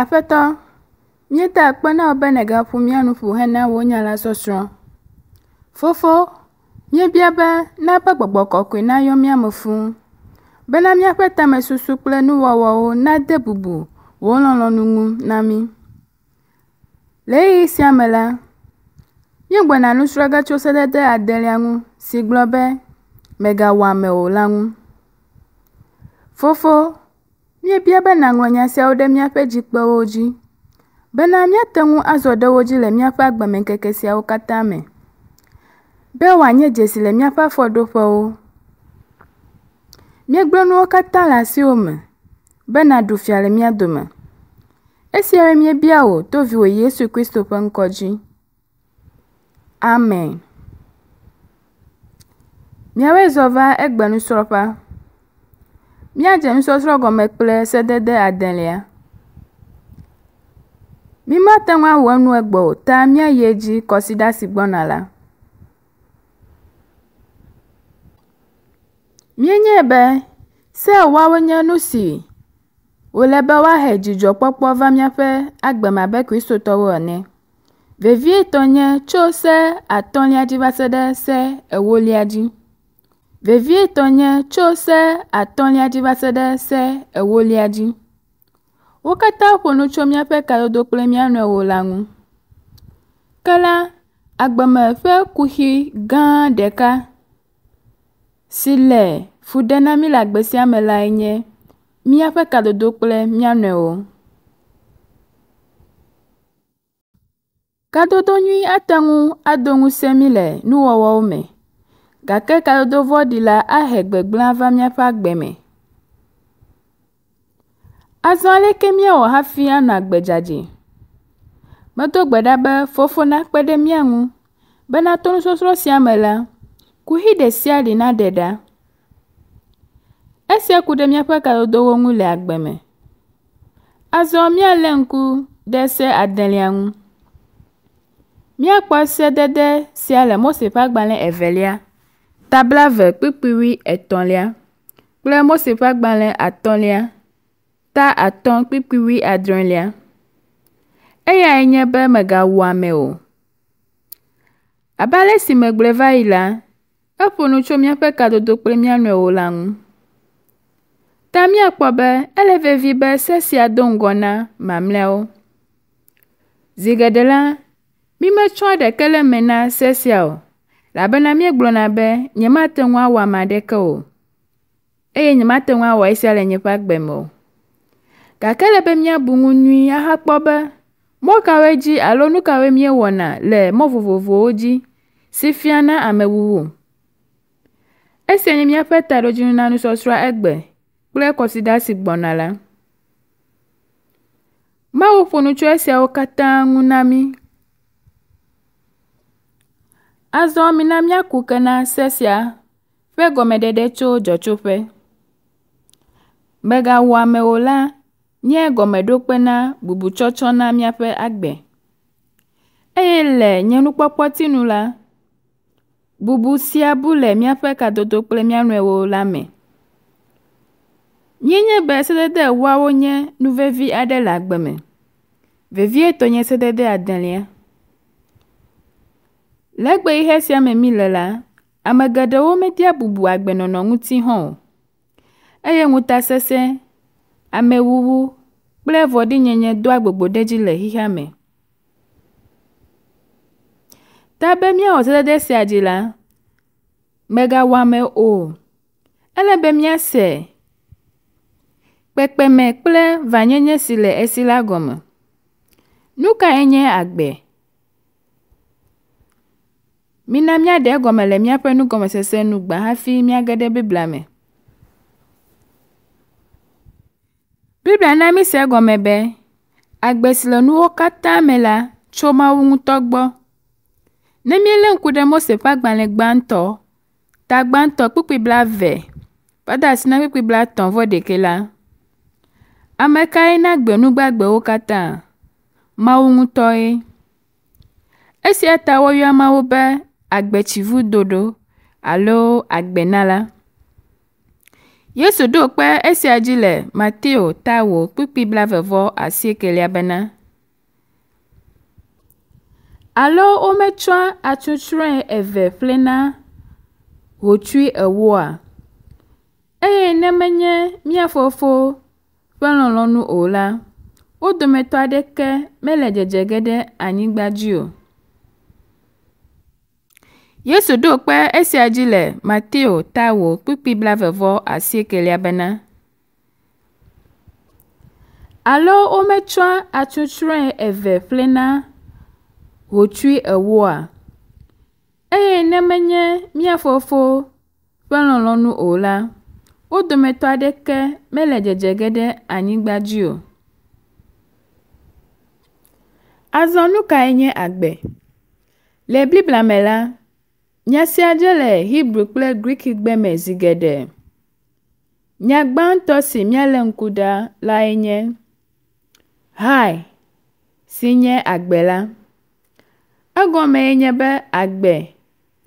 Aƒetɔ, míeda akpe na wò be nègaƒo mía nu ƒu hena wò nyalasɔsrɔ̃. Fofo, míebia be na eƒe Gbɔgbɔ Kɔkɔe nayɔ mía me fũu, bena míaƒe tamesusu kple nuwɔwɔwo nade bubu wò lɔlɔ̃nu ŋu na mí. Le ɣeyiɣi sia me la, míegbɔna nusrɔ̃ge tso Sedede Adelia ŋu si gblɔ be, “Mègawɔ ame o” la ŋu. Fofo Míebia be nàŋlɔ nya siawo ɖe míaƒe dzikpẽwo dzi, bena míate ŋu azɔ ɖe wo dzi le míaƒe agbemeŋkeke siawo katã me, be wòanye dzesi le míaƒe afɔɖoƒewo. Míegblẽ nuwo katã le asiwò me, be nàɖu fia le mía dome. Esiawoe míebia wò to viwò Yesu Kristo ƒe ŋkɔ dzi. Amen. Míawoe zɔ va egbenusrɔ̃ƒea. Mía dzemsɔsrɔ̃gɔme kple sedede sededeadelĩa. mate ŋu awɔ enue gbe o ta míayi edzi kɔsiɖa si gbɔna la. Míenyae be se nye nu si wòle be woahe dzidzɔkpɔkpɔ va míaƒe agbe me abe kristotɔwo ene. Vevietɔ nye tso Se at- atɔ̃lia dzi va se ɖe Se ewolia dzi. vevietɔ nye tso Se atɔ̃lia dzi va se ɖe Se ewolia dzi. Wo katã ƒo nu tso míaƒe kadodo kple mía nɔewo la ŋu. Ke la, agbeme ƒe kuxi gã ɖeka si le fu ɖem na mí le agbe sia me lae nye míaƒe kadodo kple mía nɔewo. Kadodo nyui ate ŋu ado ŋusẽ mí le nuwɔwɔwo me gake kayodovɔɖila ahe gbegblẽ ava míaƒe agbe me. Azɔ aleke míawɔ hafi anɔ agbe dzadzi? Medo gbe ɖa be fofo nakpe ɖe mía ŋu bena to nusɔsrɔ̃ sia me la, kuhi ɖe sia ɖe naɖe ɖa. Esia ku ɖe míaƒe kayodowo ŋu le agbe me. Azɔ míalé ŋku ɖe se adelia ŋu. Míakpɔ sedede sia le Mose ƒe agbalẽ evelia. Tabla 2 kpikpiwi etɔ̃lia kple Mose ƒe Agbalẽ atɔ̃lia ta atɔ̃ kpikpiwi adrelia. Eyae nye be mègawu ame o. Abe ale si megblɔe va yi la, eƒo nu tso míaƒe kadodo kple mía nɔewo la ŋu. Ta míakpɔ be ele vevi be se sia do ŋgɔ na mamlɛawo. Zi geɖe la, mímetsɔa ɖeke le me na se sia o. labena míegblɔna be nye nyemate ŋu awɔ ame aɖeke o eye nye nyemate ŋu awɔ esia le nye ƒe agbe me o. Gake le be míabu ŋu nyui ahakpɔ be mɔkawoe dzi alo nukawoe míewɔna le mɔ vovovowo dzi si fia na amewuwu. Esia nye míaƒe taɖodzinu na nusɔsrɔ egbe kple kɔsida si gbɔna la. Mawu ƒo nu tso esiawo katã ŋu na mi. Azɔ na se sia ƒe gɔmeɖeɖe tso dzɔtsoƒe. amewo la nye gɔmeɖokpe na bubutsɔtsɔ na míaƒe agbe. Eye le nye nukpɔkpɔtinu la, bubu sia bu le míaƒe kadodo kple mía la me. Míenye be sedede ewoawo nye nu vevi aɖe le agbe me. Vevietɔ nye sedede adelia. Le egbe ihe sia me mí le la, ame geɖewo media bubu agbenɔnɔ ŋuti hã o. Eye ŋutasesẽ, amewuwu kple vɔɖinyenye doa agbogboɖedzi le xixea me. Ta be míawɔ sedede sia dzi la, megawɔ ame o. Ele be míase kpekpeme kple vanyenye si le esi la gɔme. Nu kae nye agbe? Mina míaɖe egɔme le míaƒe nugɔmesese nu gba hafi míage ɖe Biblia me. Biblia na mí se egɔme be, agbe si le nuwo katã me la tso Mawu ŋutɔ gbɔ. Ne míelé ŋku ɖe Mose ƒe agbalẽ gbãtɔ, ta gbãtɔ kpukpui blaeve va de asi na kpukpui blatɔ̃ vɔ ɖekɛ la, ame kae na gbe nu gbagbewo katã? Mawu ŋutɔe. Esia ta woyɔa Mawu be agbetchivudodo alo agbenala. Yesu ɖo kpe esia dzi le Mateo tawo kpikpi blaeve-vɔ asiekelia bena, Alo wometsɔa atsotsrɔ̃e eve ƒlena hotsui ewoa? Eye ne menye mia fofo ƒe lɔlɔ̃nu o la, wo dometɔ aɖeke mele dzedze ge ɖe anyigba dzi o. Yesu ɖo kpe esia dzi le Mateo ta wò kpikpi blaeve-vɔ asiekelia bena, Alo wometsɔa atsotsrɔ̃e eve ƒlena hotsui ewoa? Eye ne menye mía fofo ƒe lɔlɔ̃nu o la, wo dometɔ aɖeke mele dzedze ge ɖe anyigba dzi o. Azɔ nu kae nye agbe? Le Biblia me la, le Hebrew kple Greek gbeme zi geɖe. Nya gbãtɔ si míale ŋku ɖa lae nye “Hi” si nye agbe la. Egɔmee nye be agbe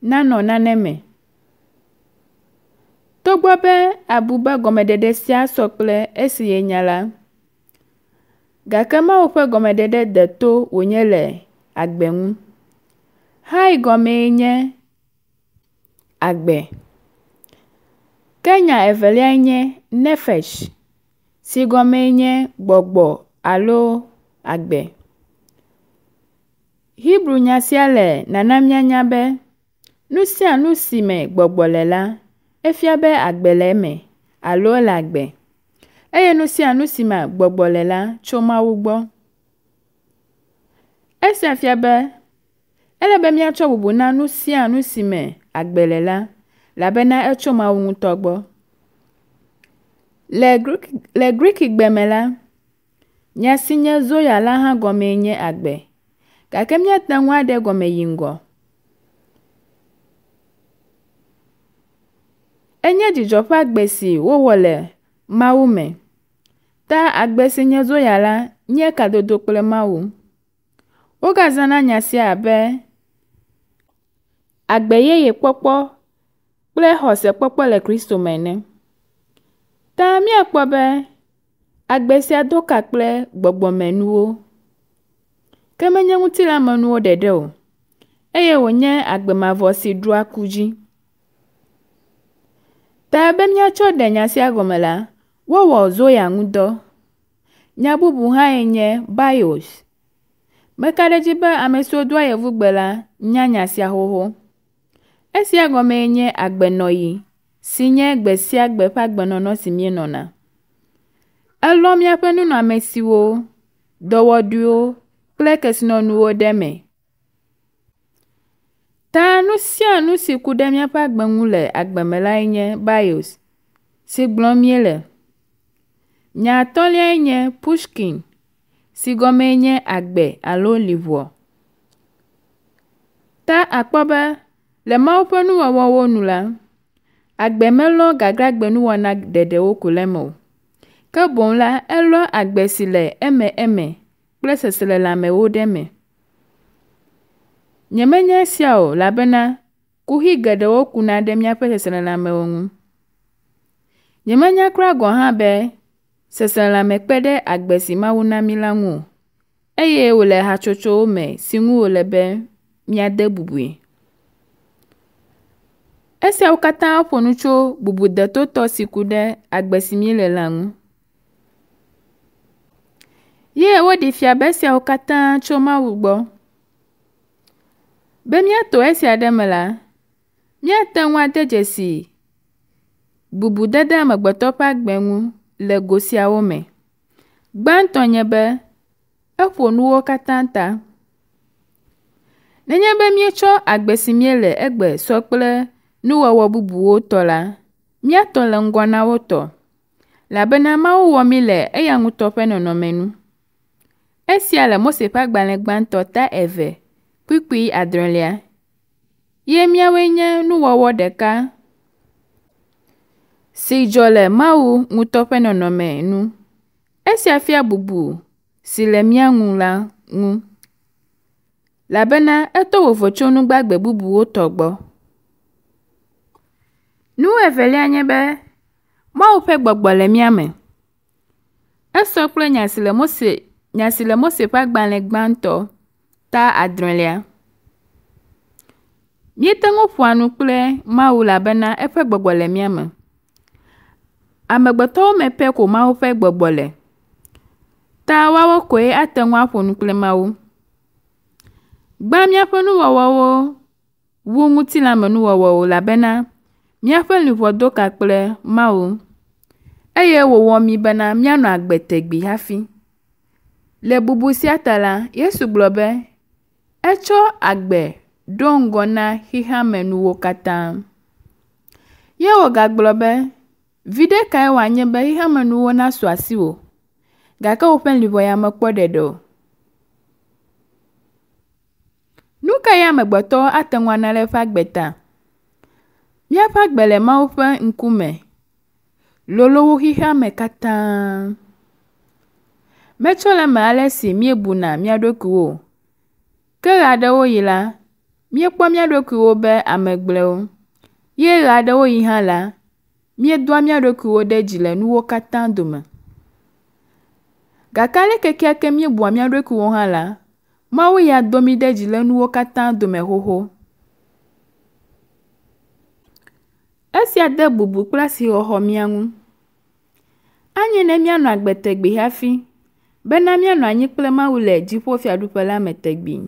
nanɔ nane me. Togbɔ be abu be gɔmeɖeɖe sia sɔ kple esi enya la, gake Mawu ƒe gɔmeɖeɖe de to le agbe ŋu. “Hi” gɔmee nye agbe Kenya nye Nefesh si nye gbɔgbɔ alo agbe. Hebrew nya siale nanamyanya be, nu sia nu si me gbɔgbɔ le la, efia be agbe le eme alo ele agbe eye nu sia nu si me gbɔgbɔ le la tso Mawu gbɔ. Esia fia be ele be míatsɔ bubu na nu sia nu si me agbele la labena etso Mawu ŋutɔ gbɔ. Le Grik gbe me la, nya si nye zoya la hã gɔmee nye agbe gake míate ŋu aɖe gɔme yi ŋgɔ. Enye dzidzɔ ƒe agbe si wowɔ le Mawu me. Ta agbe si nye zoya la nye kadodo kple Mawu. Wogazãna nya sia abe Agbe yeye kpɔkpɔ kple xɔse kpɔkpɔ le Kristo me ene. Ta miakpɔ be agbe sia do ka kple gbɔgbɔmenuwo, ke menye ŋutilãmenuwo ɖeɖe o, eye wònye agbemavɔ si ɖua ku dzi. Ta be miatsɔ ɖe nya sia gɔme la, wowɔ Zoya ŋu dɔ. Nya bubu hãe enye bios. Meka ɖe edzi be ame siwo doa gbe la nya nya sia xoxo. Esia gɔmee nye agbenɔyi si nye gbe sia gbe ƒe agbenɔnɔ si míenɔna. Elɔ míaƒe nunɔamesiwo, dɔwɔɖuwo kple kesinɔnuwo ɖe me. Ta nu sia nu si ku ɖe míaƒe agbe ŋu le agbe me lae nye Bios si gblɔm míele. Nya nye Pushkin si gɔmee nye agbe alo liʋɔ. Ta akpɔ be Le Mawu ƒe nuwɔwɔwo nu la, agbe melɔ gaglãgbenuwɔna ɖeɖewo ko le eme o, ke boŋ la elɔ agbe si le emeeme kple seselelãmewo ɖe me. Nyemenya esia o elabena kuxi geɖewo kuna ɖe míaƒe seselelãmewo ŋu. Nyemenya kura gɔ̃ hã be seselelãme kpe ɖe agbe si Mawu na mí la ŋu o eye wòle hatsotsowo me si ŋu wòle be míade bubue. Esiawo katã ƒo nu tso bubudetotɔ si ku ɖe agbe si míele la ŋu. Ye woɖee fia be esiawo katã tso Mawu gbɔ. Be míato esia ɖe me la, míate ŋu ade dzesi bubudede amegbetɔ ƒe agbe ŋu le go siawo me. Gbãtɔ nye be eƒo nuwo katã ta. Nenye be míetsɔ agbe si míele egbe sɔ kple Nuwɔwɔ bubuwo tɔ wotɔ la, míatɔ le ŋgɔ na wo tɔ, elabena Mawu wɔ mi le eya ŋutɔ ƒe nɔnɔme nu. Esia le Mose ƒe Agbalẽ gbãtɔ ta eve kpikpii adrelia, ye míawoe nye nuwɔwɔ ɖeka si dzɔ le Mawu ŋutɔ ƒe nɔnɔme nu. Esia fia bubu si le mía ŋu la ŋu, elabena eto vovo tso nugbagbe bubuwo tɔ gbɔ. Nu evelia nye be, “Mawu ƒe Gbɔgbɔ le mía me.” Esɔ kple nya si le Mose nya si le Mose ƒe Agbalẽ gbãtɔ, ta adrelia. Míete ŋu ƒoa nu kple Mawu elabena eƒe gbɔgbɔ le mía me. Amegbetɔwo me pɛ ko Mawu ƒe gbɔgbɔ le, ta woawo koe ate ŋu aƒo nu kple Mawu. Gbã míaƒe nuwɔwɔwo wu ŋutilãmenuwɔwɔ elabena míaƒe luʋɔ do kpakple Mawu eye wòwɔ mí bena míanɔ agbe tegbee hafi. Le bubu sia ta la, Yesu gblɔ be etsɔ agbe ɖo ŋgɔ na xixeamenuwo katã. Ye wògagblɔ be, viɖe kae wòanye be xixeamenuwo nasu asiwò gake woƒe luʋɔ ya mekpɔ ɖeɖe o. Nu ka ya amegbetɔ ate ŋu ana le eƒe agbe ta? míaƒe agbalẽmawo ƒe ŋkume lolo wo xixea me katã. Metsɔ le me ale si míebuna mía ɖokuiwo. Ke ɣe aɖewo yi la, míekpɔ mía ɖokuiwo be ame gblẽwo. Ye ɣe aɖewo yi hã la, míedoa mía ɖokuiwo ɖe dzi le nuwo katã dome. Gake ale kekeake míebua mía ɖokuiwo hã la, Mawu ya do mí ɖe dzi le nuwo katã dome xoxo. esia de bubu kple asixɔxɔ mía ŋu. Anyi ne míanɔ agbe tegbe hafi bena mianɔ anyi kple Mawu le dziƒofiaɖuƒe la me tegbee.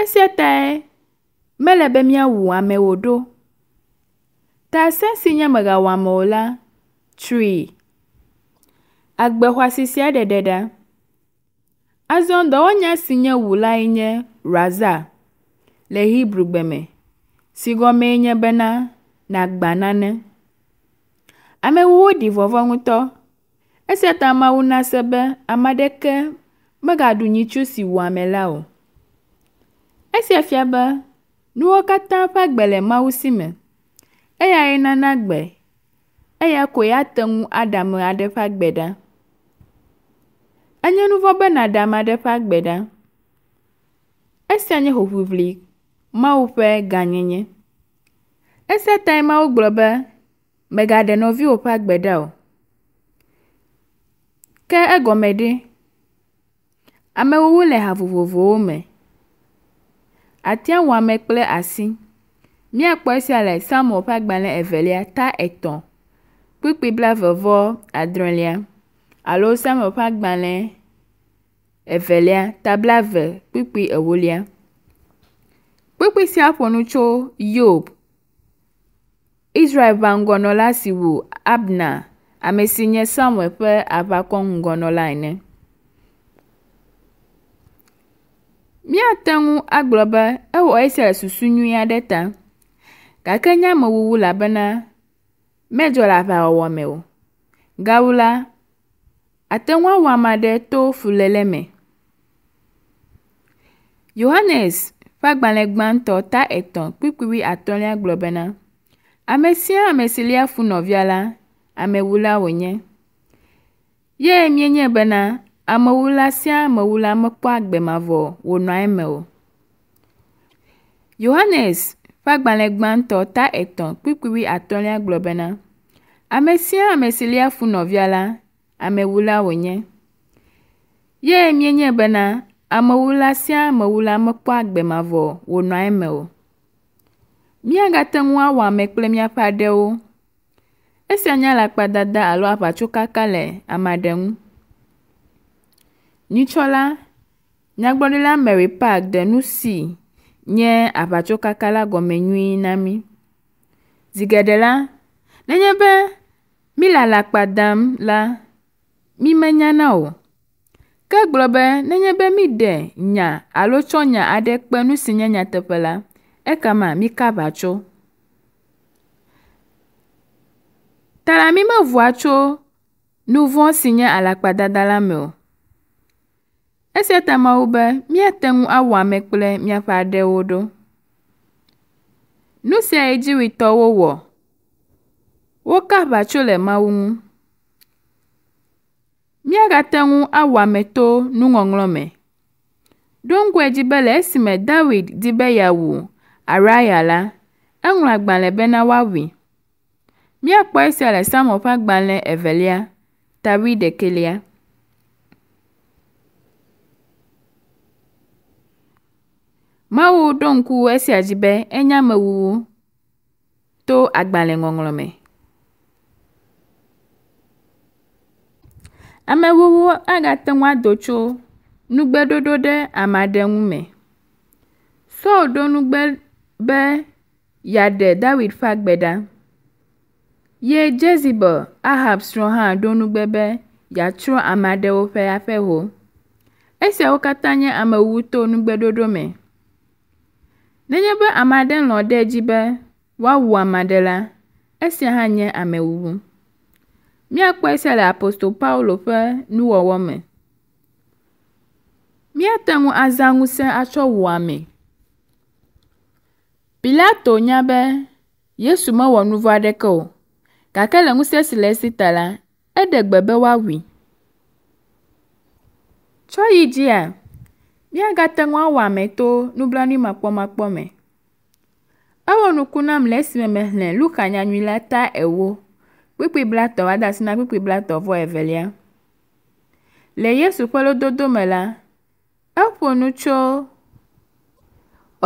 Esia tae mele be míawu amewo ɖo. Ta se si nye megawɔ ame o la, tsui. Agbe xɔasi sia ɖeɖe ɖa. Azɔ dɔwɔnya si nye wu lae nye raza le Hibrigbe me si gɔmee nye bena nàgbà nane. Amewuwo ɖi vɔvɔ ŋutɔ. Esia ta Mawu nase be ame aɖeke megaɖu nyitsu si wu ame la o. Esia fia be nuwo katã ƒe agbe le Mawu si me. Eyae nana gbe. Eya koe ate ŋu aɖe ame aɖe ƒe agbe ɖa. Enye nu vɔ be nàɖe ame aɖe ƒe agbe ɖa. Esia nye hoʋiʋli Mawu ƒe gãnyenye. Esia tae Mawu gblɔ be, “Mègaɖe nɔviwò ƒe agbe ɖa o.” Ke egɔme ɖe, amewo wole ha vovovowo me. Atia wɔame kple asi. Míakpɔ esia le Samuel ƒe agbalẽ evelia ta etɔ̃ kpikpi blaeve-vɔ adrelia alo Samuel ƒe agbalẽ evelia ta blaeve kpikpi ewolia. Kpikpi sia ƒo nu tso Yob Israel si wu Abna nye Samuel ƒe ŋgɔnɔla ene. Míate ŋu agblɔ be ewɔ le susu nyui aɖe ta, gake nye amewuwu elabena medzɔ le aʋawɔwɔ me o. Gawu la, ate ŋu awɔ ame aɖe to fuléle me. Yohanes ƒe agbalẽ gbãtɔ ta etɔ̃ kpikpi wuiatɔ̃lia gblɔ bena, Ame sia ame si lia fu nɔvia la, amewula wònye. Ye mienye bena amewula sia amewula mekpɔ agbe mavɔ wònɔ eme o. Yohanes ƒe agbalẽ gbãtɔ ta etɔ̃ kpikpiwi atɔ̃lia gblɔ bena, ame sia ame si lia fu nɔvia la, amewula wònye. Ye mienye bena amewula sia amewula mekpɔ agbe mavɔ wònɔ eme o míagate ŋu awɔ ame kple míaƒe aɖewo. Esia nye alakpadada alo aʋatsokaka le ame aɖe ŋu. Nyitsɔla, Nyagblɔɖila Mary Park ɖe nu si nye aʋatsokaka la gɔme nyuie na mí. Zi geɖe la, nenye be míle alakpa dam la, mímenyana o. Ke egblɔ be nenye be míɖe nya alo tsɔ nya aɖe kpe nu si nye nyateƒe la, Ekama,Mikha Tala mi me voa tso nu vɔ̃ si nye alakpadada la me o. Esia ta Mawu be míate ŋu awɔ ame kple míaƒe aɖewo ɖo. Nu siae Egiptetɔwo wɔ. Woka tso le Mawu ŋu. Míagate ŋu awɔ ame to nuŋɔŋlɔ me. Ɖo dzi be le esime David di be yeawu Arayala “enwere agbalị Benawawi, bịa kpọọ isiala ƒe agbalẽ Evelia ɖo ŋku esia dzi be enye amewuwu to agbalẽŋɔŋlɔ me. Amewuwo agate ŋu ado tso nugbeɖoɖo ɖe ame aɖe ŋu me. Saul ɖo nugbe be yeade David ɖa. ye Jezebel, Ahab srɔ̃ hã ɖo nugbe be yeatsrɔ̃ ame aɖewo ƒe aƒeho. Esiawo katã nye amewu to nugbeɖoɖo me. Nenye be ame aɖe lɔ̃ ɖe dzi be woawu ame aɖe la, esia hã nye amewuwu. Míakpɔ esia le Aposto Paulo ƒe nuwɔwɔ me. Míate ŋu azã ŋusẽ atsɔ wɔ ame. Pilato nya be Yesu mewɔ nu vɔ̃ aɖeke o, gake le ŋusẽ si le esi ta la, eɖe gbe be woawui. Tsɔ yi dzia, míagate ŋu awɔ amee to makpɔmakpɔ me. Ewɔ nuku nam le esime mexlẽ Luka nyanyui la ta ewo kpikpi bla blatɔ wòade asi na kpikpi bla tɔ vɔ evelia. Le Yesu ƒe lododo me la, eƒo nu tso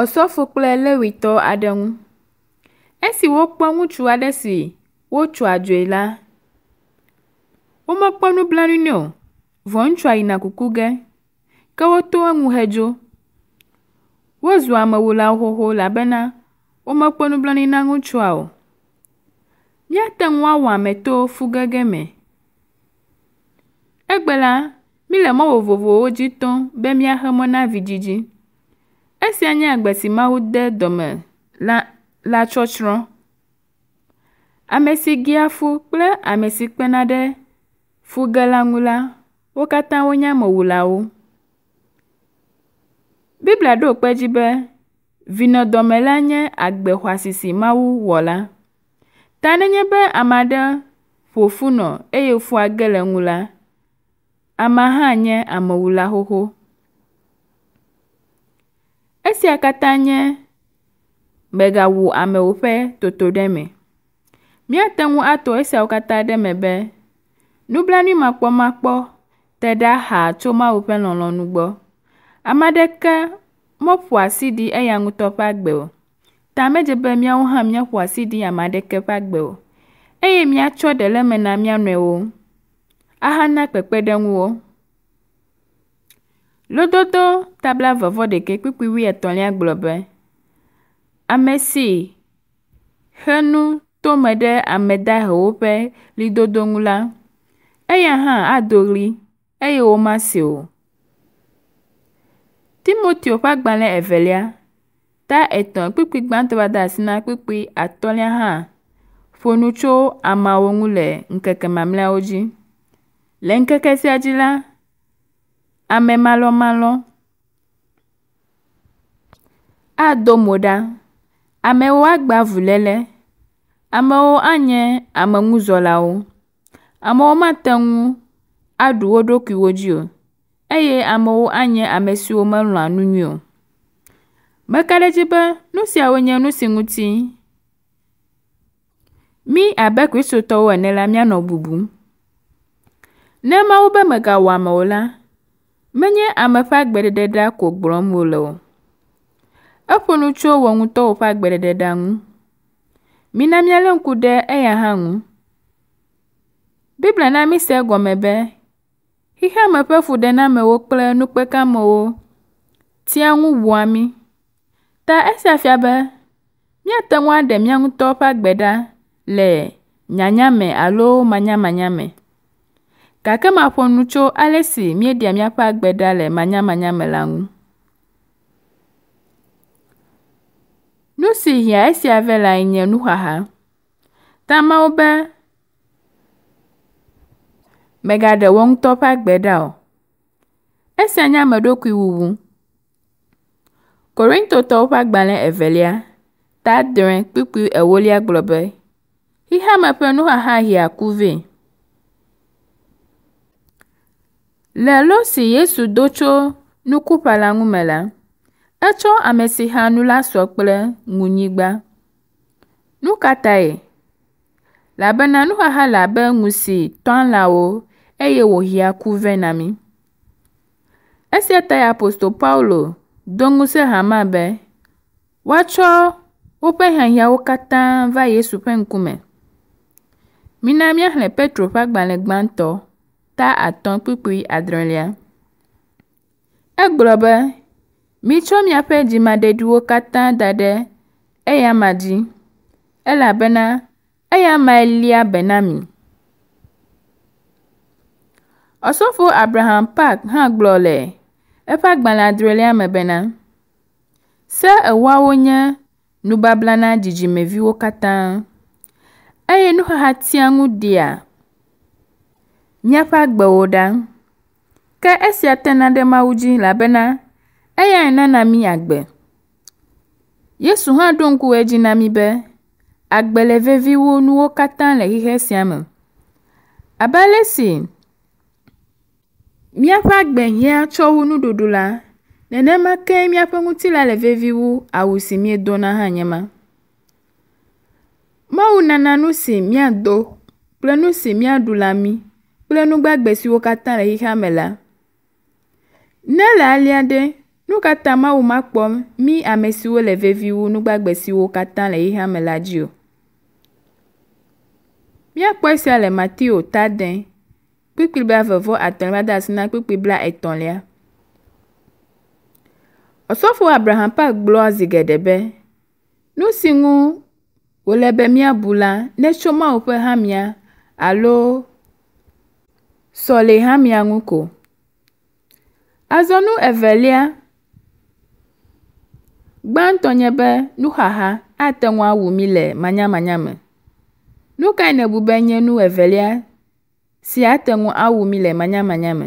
Osofo kple lewitɔ aɖe ŋu. Esi wokpɔ ŋutsu aɖe si wotso adzoe la, womekpɔ nublanui nɛ o vɔ ŋutsua yina kuku ge. Ke woto eŋu hedzo. Wozu amewulawo xoxo elabena womekpɔ nublanui na ŋutsua o. Míate ŋu awɔ ame to fugege me. Egbe la, míle mɔ vovovowo dzi tom be míaxe mɔ na vidzidzi. Esia nye agbe si Mawu de dɔ me la tsɔtsrɔ̃. Ame si gia fu kple ame si kpena ɖe fuge la ŋu la, wo katã wonye amewulawo. Biblia ɖo kpe dzi be vinɔdɔme la nye agbe xɔasi si Mawu wɔ la. Ta nenye be ame aɖe ƒo fu nɔ eye fua ge le eŋu la, amea hã nye amewula xoxo. Esia katã nye mègawu amewo ƒe totoɖeme. Míate ŋu ato esiawo katã ɖe me be nublanuimakpɔmakpɔ te ɖa xaa tso Mawu ƒe lɔlɔ̃nu gbɔ. Ame aɖeke meƒo asi ɖi eya ŋutɔ ƒe agbe o. Ta medze be míawo hã míaƒo asi ɖi ame aɖeke ƒe agbe o eye míatsɔ ɖe le me na mía nɔewo ahana kpekpeɖeŋuwo. Lododo tabla vɔvɔ ɖeka kpikpi wuietɔ̃lia gblɔ be, ame si xe nu to me ɖe ame dahewo ƒe ɣlidodo ŋu la, eya hã ado ɣli eye womase o. Timoteo ƒe agbalẽ evelia, ta etɔ̃ kpikpi gbãtɔ va de asi na kpikpi atɔ̃lia hã ƒo nu tso ameawo ŋu le ŋkeke mamlɛawo dzi. Le ŋkeke sia dzi la. Ame malɔmalɔ. ado mo ɖa. Amewo agba vuléle. Amewo anye ameŋuzɔlawo. Amewo mate ŋu aɖu wo ɖokuiwo dzi o eye amewo anye ame siwo melɔ̃a nu nyui o. Meka ɖe edzi be nu siawo nye nu si ŋuti mí abe kristotɔwo ene la mianɔ bubum. Ne Mawu be megawɔ la, Menye amepagbelededa kogrom olewo, eƒonutsyo wɔ ŋutɔ ƒe agblededa ŋu. Mina míalé ŋku ɖe eya hã ŋu. Biblia na mí se gɔme be, xexea me ƒe fuɖenamewo kple nukpekamewo tia ŋu wua mí, ta esia fia be míate ŋu aɖe mía ŋutɔ ƒe agbe ɖa le nyanya me alo manyamanya me. gake maƒo nu tso ale si míeɖia míaƒe agbe ɖa le manyamanya me la ŋu. Nu si hia esia ve lae nye nuxaxa. Tamawo be megaɖe wɔ ŋutɔ ƒe agbe ɖa o. Esia nye ameɖokui wuwu. Korintotɔwo ƒe agbalẽ evelia ta adre kpikpi ewolia gblɔ be xixea ƒe nuxaxa hia ku vɛ. Pelosi yesudhocho nnukwu palaŋwumela, echo amesihan la sɔ kple ŋunyigba. Nu katae? Labena nuxaxa le abe ŋu si tɔm lãwo eye wòhia ku ve na mi. Esia tae Aposto Paulo do ŋusẽ hama be woatsɔ woƒe hiahiawo katã va Yesu ƒe ŋkume. Mina míaxlẽ Petro ƒe agbalẽ gbãtɔ. (taa-atọ) Eglobe, michomya peeji madediwo katan dade eyama ji ela bena eyama elia benami. Ɔsɔfo Abraham Park hã gblɔ le eƒe agbalẽ adrelia me bena, “Se ewoawo nye nubabla na dzidzimeviwo katã, eye nuxaxa tia ŋu míaƒe agbewo ɖa. Ke esia tena ɖe Mawu dzi labena eyae nana mí agbe. Yesu hã ɖo ŋku edzi na mí be agbe le vevi wo nuwo katã le xixe sia me. Abe ale si míaƒe agbe hiã tsɔ wo nuɖuɖu la, nenema ke míaƒe ŋutila le vevi wu awu si míedona hã nye ma. Mawu nana nu si míado kple nu si míaɖu la mí kple nugbagbe siwo katã le xixea me la. Ne le alia ɖe, nu katã mawo makpɔ mí ame siwo le vevi wu nugbagbe siwo katã le xixea me la dzi o. Míakpɔ esia le Mateo ta de, kpikpi bla vevɔ atɔ̃lia va de asi na kpikpi bla etɔ̃lia. Ɔsɔfo Abraham Park gblɔa zi geɖe be, nu si ŋu wòle be míabu la, netsɔ mawo ƒe hamia alo Solihuaminiako azọnuo evelia, gbãtɔ nye be nuxaxa ate ŋu awu mí le manyamanya me. Nu kae nèbu be nye nu evelia si ate ŋu awu mí le manyamanya me?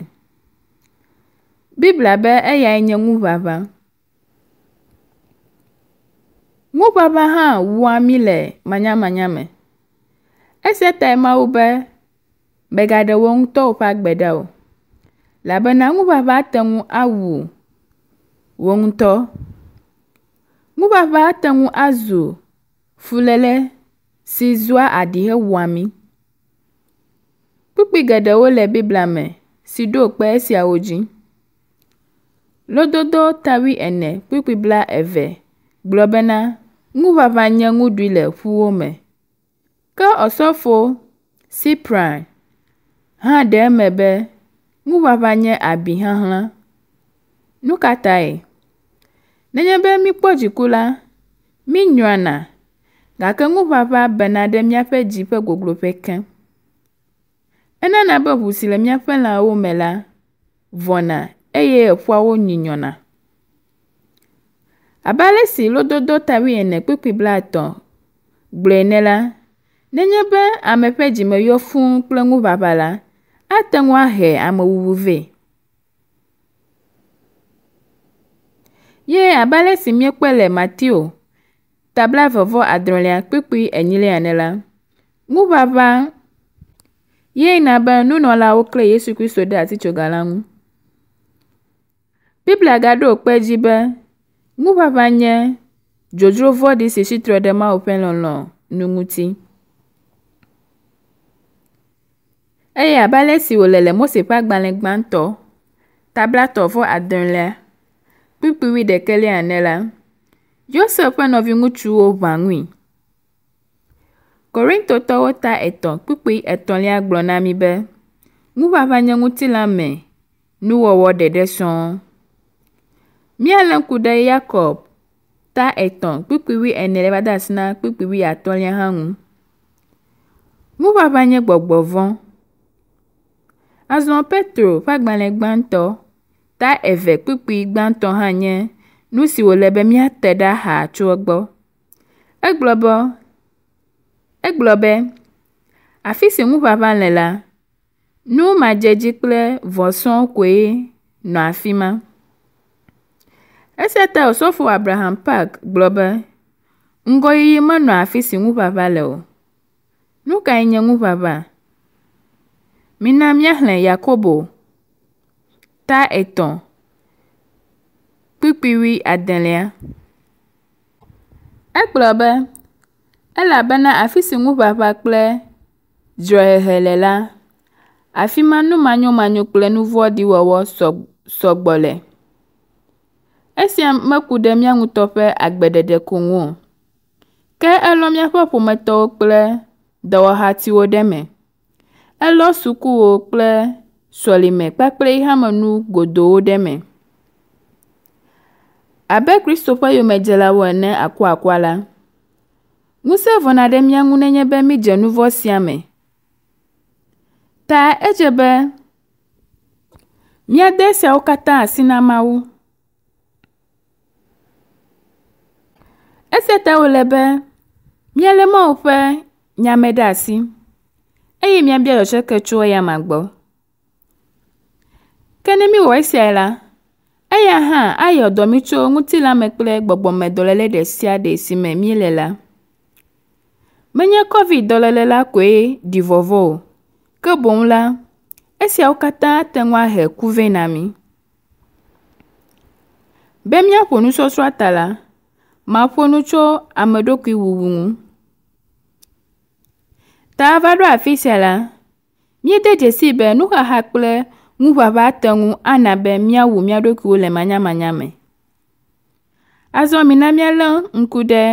Biblia be eyae nye ŋuʋaʋã. Ŋuʋaʋã hã wua mí le manyamanya me. Esia tae Mawu be Mègaɖe wò ŋutɔ ƒe agbe ɖa o, labena ŋuʋaʋã te ŋu awu wò, wò ŋutɔ. Ŋuʋaʋã te ŋu azu fuléle si zua aɖi hewɔa mí. Kpukpi geɖewo le Biblia me si ɖo kpe esiawo dzi. Lododo tawuiene kpukpi blaeve gblɔ bena ŋuʋaʋã nye ŋuɖui le ƒuwo me. Ke Osɔfo Cyprian hã ɖe eme be ŋuʋaʋã nye abi xaxlã. Nu katae? Nenye be míkpɔ dziku la, míenyrana gake ŋuʋaʋã bena ɖe míaƒe dzi ƒe gogloƒe keŋ. Enana be ʋu si le míaƒe lãwo me la vɔna eye eƒuawo nyinyɔna. Abe ale si lododo tawuiene kpikpi blaetɔ̃ gblɔe ene la, nenye be ame ƒe dzime yɔ fũu kple ŋuʋaʋã la, até um arré e, ama ve Ye abale si miekpe le Matio, tabla vɔvɔ adrɔ̃lia kpikpi enyilia ne la, ŋuʋaʋã ye na be nunɔlawo kple Yesu Kristo ɖe atitsoga la ŋu. Biblia gaɖo kpe dzi be ŋuʋaʋã nye dzodzro vɔ̃ɖi si tsitre ɖe Mawu ƒe lɔlɔ̃ nu ŋuti. eye abe si wòle le Mose ƒe agbalẽ gbãtɔ, tabla tɔvɔ adrelia, kpikpi wi ɖekelia ene la, Yosef ƒe nɔviŋutsuwo ʋã ŋui. Korintotɔwo ta etɔ̃ kpikpi etɔ̃lia gblɔ na mi be, ŋuʋaʋã nye ŋutilã me, nuwɔwɔ ɖeɖe sɔŋ. Míalé ŋku ɖe Yakob ta etɔ̃ kpikpi wi enelia va de asi na kpikpi wi atɔ̃lia hã ŋu. Ŋuʋaʋã nye gbɔgbɔ vɔ̃. Azɔ Petro ƒe agbalẽ gbãtɔ ta eve kpikpi gbãtɔ hã nye nu si wòle be míate ɖe aha tso egbɔ. Egblɔ be, egblɔ be, afi si ŋuʋaʋã le la, nu madzedzi kple vɔsɔ̃ koe nɔ afi ma. Esia ta Osofo Abraham Park gblɔ be, ŋgɔ yiyi menɔ afi si ŋuʋaʋã le o. Nu kae nye ŋuʋaʋã? Mina míaxlẽ Yakobo, ta etɔ̃ kpikpiwi adelia. Egblɔ be, elabena afi si ŋuʋaʋã kple dzɔhehe le la, afi ma nu manyomanyo kple nu vɔ̃ɖi wɔwɔ sɔgbɔ le. Esia meku ɖe mía ŋutɔ ƒe agbeɖeɖe ko ŋu o. Ke elɔ míaƒe ƒometɔwo kple dɔwɔhatiwo ɖe me. Elɔ sukuwo kple sɔlime kpakple nu godowo ɖe me. Abe kristo ƒe yomedzelawo ene akuakua la, ŋusẽ vɔna ɖe mía ŋu nenye be mídze nu vɔ sia me. Ta edze be míade siawo katã asi na Mawu. Esia ta wòle be míalé ƒe nyame ɖe asi. eye miabia yɔtsɔketsowo ya ma gbɔ. Ke ne mi wɔ esia la, eya hã ayɔ dɔ tso ŋutilame kple gbɔgbɔmedɔléle ɖe sia ɖe si me mi le la. Menye COVID dɔléle la koe ɖi vɔvɔ o, ke boŋ la, esiawo katã te ŋu ahe ku na mi. Be míaƒo nusɔsrɔ̃a ta la, maƒo nu tso ameɖokuiwuwu ŋu. ta va ɖo afi sia la, míede dzesi be nuxaxa kple ŋuʋaʋã te ŋu ana be míawu mía ɖokuiwo le manyamanya me. Azɔ mina míalé ŋku ɖe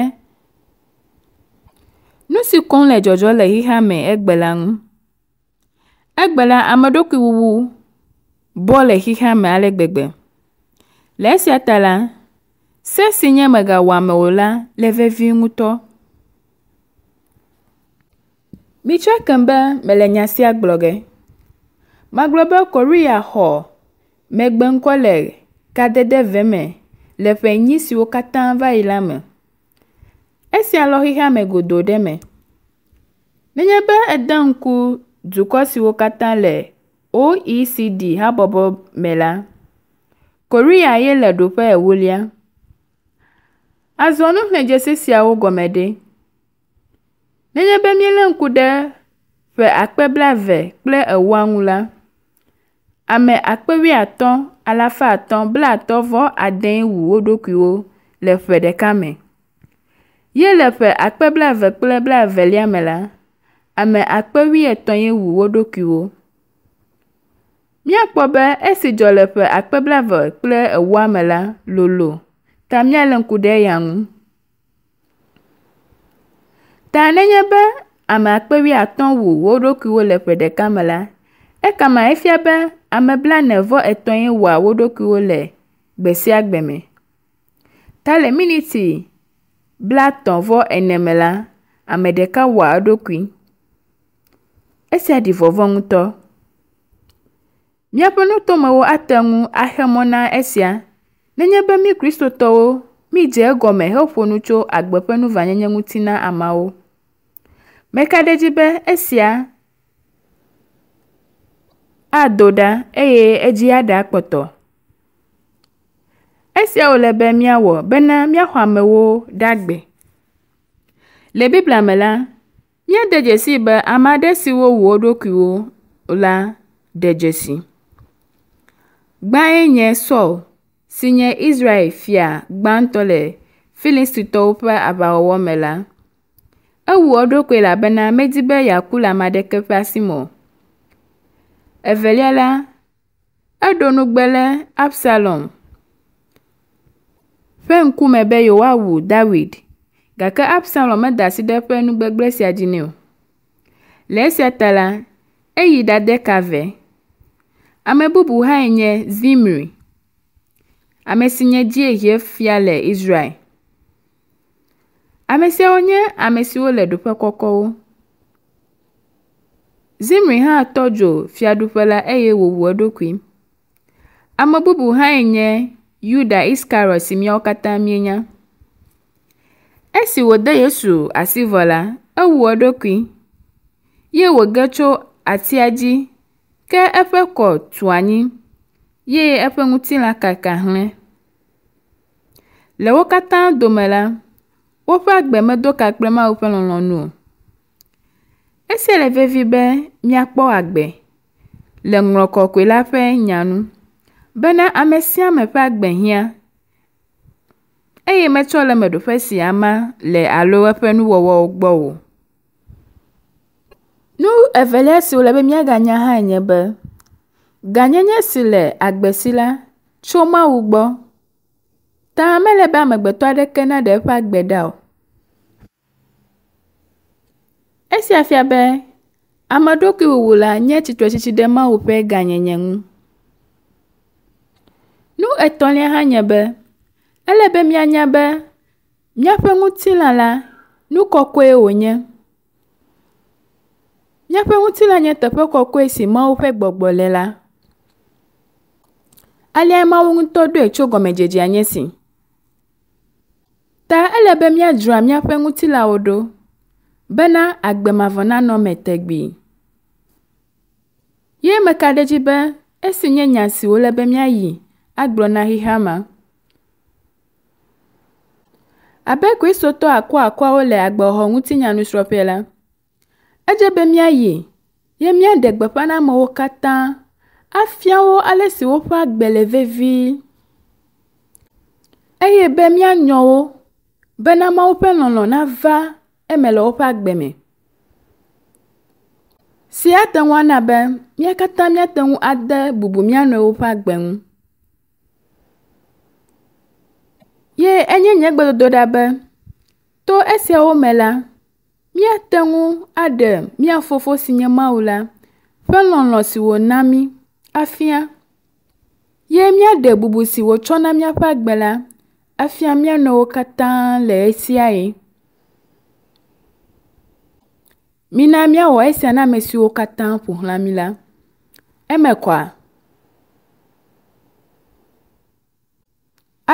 nu si kɔm le dzɔdzɔ le xixea me egbe la ŋu. Egbe la ameɖokuiwuwu bɔ le xixea me ale gbegbe. Le esia ta la, se si nye megawɔame o la le vevie ŋutɔ. Michel Kembe mere nya sia ma Magblɔ be Korea xɔ megbeŋkɔ le kadede ve me le ƒe enyi siwo katã va yi la me. Esia lɔ xexea me godo ɖe me. Nenye be ede ŋku dukɔ siwo katã le OECD habɔbɔ me la, Korea ye le ɖoƒe ewolia. Azɔ nuxlẽ dzesi siawo gɔme ɖe? Nenye be míelé ŋku ɖe ƒe akpe blaeve kple ewoa ŋu la, ame akpe wuiatɔ̃ alafa atɔ̃ blaatɔ̃ vɔ adẽe wu wo ɖokuiwo le ƒe ɖeka me. Ye le ƒe akpe blaeve kple blaevelia me la, ame akpe wuietɔ̃ ye wu wo ɖokuiwo. Míakpɔ be esi dzɔ le ƒe akpe blaeve kple ewoa me la lolo ta míalé ŋku ɖe eya ŋu. Ta nenye be ame akpe wuiatɔ̃ wu wo ɖokuiwo le ƒe ɖeka me la, ekama efia be ame blaene-vɔ-etɔ̃e wɔa wo ɖokuiwo le gbe sia gbe me. Ta le miniti blatɔ̃-vɔ-ene me la, ame ɖeka wɔa eɖokui. Esia ɖi vɔvɔ̃ ŋutɔ. Míaƒe nutomewo ate ŋu axe mɔ na esia nenye be mí kristotɔwo mídze egɔme heƒo nu tso agbe ƒe nuvanyenye ŋuti na ameawo. ɖe dzi be esia ado ɖa eye edzi aɖe kpɔtɔ. Esia wòle be miawɔ bena mia amewo ɖe agbe. Le Biblia me la, míade dzesi be ame aɖe siwo wu wo ɖokuiwo la ɖe dzesi. Gbae nye Sɔl si nye Israel fia gbãtɔ le Filistitɔwo ƒe aʋawɔwɔ me la. Ewu eɖokui elabena medi be yeaku le ame aɖeke ƒe asi me o. Evelia la, eɖo nugbe le Absalom ƒe ŋkume be yewoawu Dawid gake Absalom meda asi ɖe eƒe nugbegblẽ sia dzi nɛ o. Le esia ta la, eyi de ka vɛ. Ame bubu ha nye Zimri, ame si nye fia le Israel. Ame siawo nye ame siwo le ɖoƒe kɔkɔwo. Zimri hã tɔ dzo fiaɖuƒe la eye wòwu eɖokui. Ame bubu hã nye Yuda Iskariɔt si miawo katã mienya. Esi wòde Yesu asi vɔ la, ewu eɖokui ye wòge tso atia dzi ke eƒe kɔ tu anyi ye eƒe ŋutilã kaka hlẽ. Le wo katã dome la, Woƒe agbemedo ka kple Mawu ƒe lɔlɔ̃nu o. Esia le vevi be míakpɔ agbe le ŋlɔ kɔkɔe la ƒe nya nu bena ame sia ame ƒe agbe hiã eye metsɔ le meɖoƒe sia ma le alo eƒe nuwɔwɔwo gbɔ o. Nu evelia si wòle be míaganya hãe nye be, gãnyenye si le agbe si la tso Mawu gbɔ Ta mele be amegbetɔ aɖeke na ɖe eƒe agbe ɖa o. Esia fia be ame ameɖokuiwuwu la nye tsitretsitsi ɖe Mawu ƒe gãnyenye ŋu. Nu etɔ̃lia hã nye be, ele be míanya be míaƒe ŋutilã la, nu kɔkɔe wònye. Míaƒe ŋutilã nye teƒe kɔkɔe si Mawu ƒe gbɔgbɔ le la. Alia Mawu ŋutɔ ɖoe tso gɔmedzedzea nye si. Ta ele be míadzra míaƒe ŋutilawo ɖo bena agbemavɔ nanɔ me tegbee. Ye meka ɖe dzi be esi nye nya si wòle be míayi agblɔ na xexea ma. Abe kristotɔ akɔakɔawo le agbɔxɔ ŋutinya nusrɔ̃ƒe la, edze be míayi ye míaɖe gbeƒã na amewo katã afia wo ale si woƒe agbe le vevie eye be míanyɔ wo bena mawo ƒe lɔlɔ̃ nava eme le woƒe agbe me. Sia te ŋu ana be mía katã míate ŋu ade bubu mía nɔewo ƒe agbe ŋu. Ye enye nye gbedodoɖa be to esiawo me la, míate ŋu aɖe mía fofo si nye Mawu la ƒe lɔlɔ̃ si wòna mí afia. Ye míaɖe bubu si wòtsɔ na míaƒe agbe la Efia mía katã le esia ye. Mina míawɔ esia na ame siwo katã ƒo xlã mí la. Eme kɔa?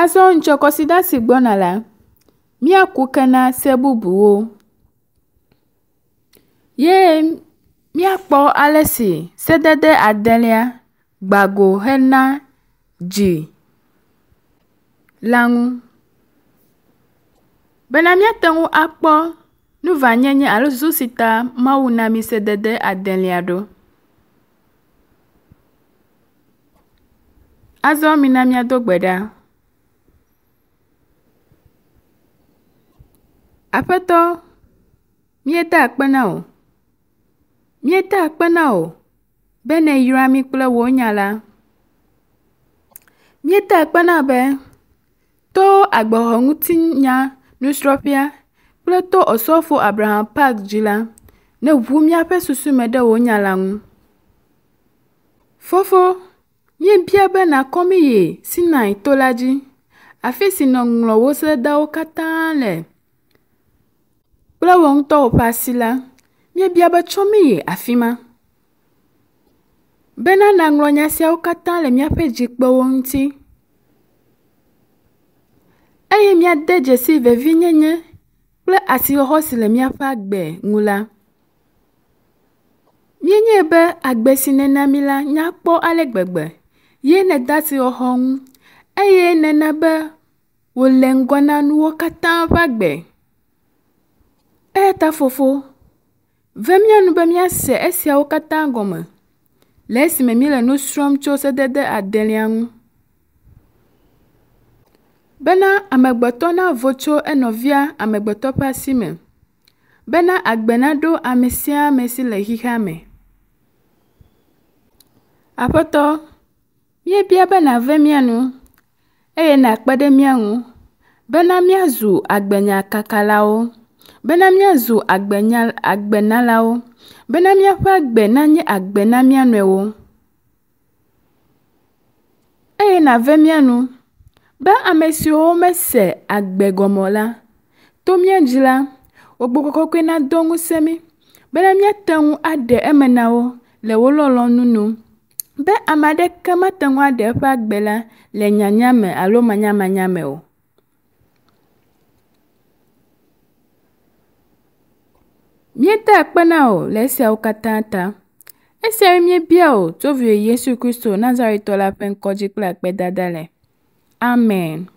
Azɔ ŋdɔkutsutsɔsida si gbɔna la, míaku ke na se bubuwo. Ye míakpɔ ale si sedede adelia gbago hena dzi la ŋu bena míate ŋu akpɔ nu va nyenye alo zu si ta Mawu na mi sedede adelia ɖo. Azɔ mina míado gbe ɖa. Aƒetɔ, míeda akpe na o. Míeda akpe na o be nèyra mi kple wò nya la. Míeda akpe na be To agbọghọŋutinunyasrɔ̃ƒea kple to Osɔfo Abraham Park dzi la, ne ʋu míaƒe susu me ɖe wò nya la ŋu. Fofo, míebia be nakɔ mi yi Sinai to la dzi, afi si nèŋlɔ wò sededawo katã le kple wò ŋutɔ wò ƒe asi la, míebia be tsɔ mi yi afi ma. Bena nàŋlɔ nya siawo katã le míaƒe dzikpewo ŋuti. eye míade dzesi vevienyenye kple asixɔxɔ si le míaƒe agbe ŋu la. Míenye be agbe si nèna mí la nyakpɔ ale gbegbe ye nède asixɔxɔ ŋu eye nèna be wòle ŋgɔ na nuwo katã ƒe agbe. Eya ta fofo, ve míanu be míase esiawo katã gɔme le esime le nu srɔ̃m tso sedede adelia ŋu. bena amegbetɔ navo tso enɔvia amegbetɔ ƒe asi bena agbe naɖo ame sia ame si le xixea me. Aƒetɔ, míebia be nàve mía nu eye nàkpe ɖe mía bena miazu agbenyakakalawo, bena míazu agbenya agbenalawo, bena míaƒe agbe nanye agbe na mía nɔewo eye nàve mía nu. Be ame siwo mese agbe gɔme o la, to míadzi la, wò Gbɔgbɔ Kɔkɔe nadɔ ŋusẽ mí bena míate ŋu aɖe eme na wo le wo lɔlɔ̃nu nu. Be ame aɖeke mate ŋu aɖe eƒe agbe la le nyanya me alo manyamanya me o. Míeda akpe na wò le esiawo katã ta. Esiawoe míebia wò to viwò Yesu Kristo Nazaritɔ la ƒe ŋkɔ kple akpedada le. Amen.